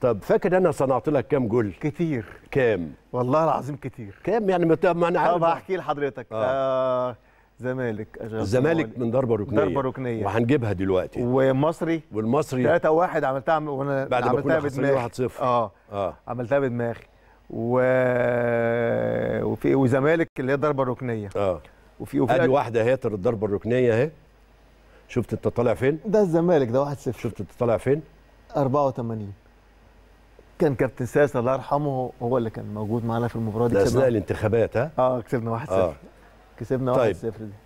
طب فاكر انا صنعت لك كام جول؟ كتير كام؟ والله العظيم كتير كام يعني ما ما انا عارف طب هحكي لحضرتك آه. آه زمالك آه، الزمالك من ضربه ركنيه ضربه ركنيه وهنجيبها دلوقتي ومصري والمصري 3-1 عملتها وانا بعد ما كنا خسرانين 1-0 اه اه عملتها بدماغي و... وفي وزمالك اللي هي ضربه ركنيه اه وفي وفي ادي واحده اهي الضربه الركنيه اهي شفت انت طالع فين؟ ده الزمالك ده 1-0 شفت انت طالع فين؟ 84 كان كابتن ساس الله يرحمه هو اللي كان موجود معانا في المباراه دي اثناء الانتخابات ها اه كسبنا 1-0 آه. كسبنا 1-0 طيب. دي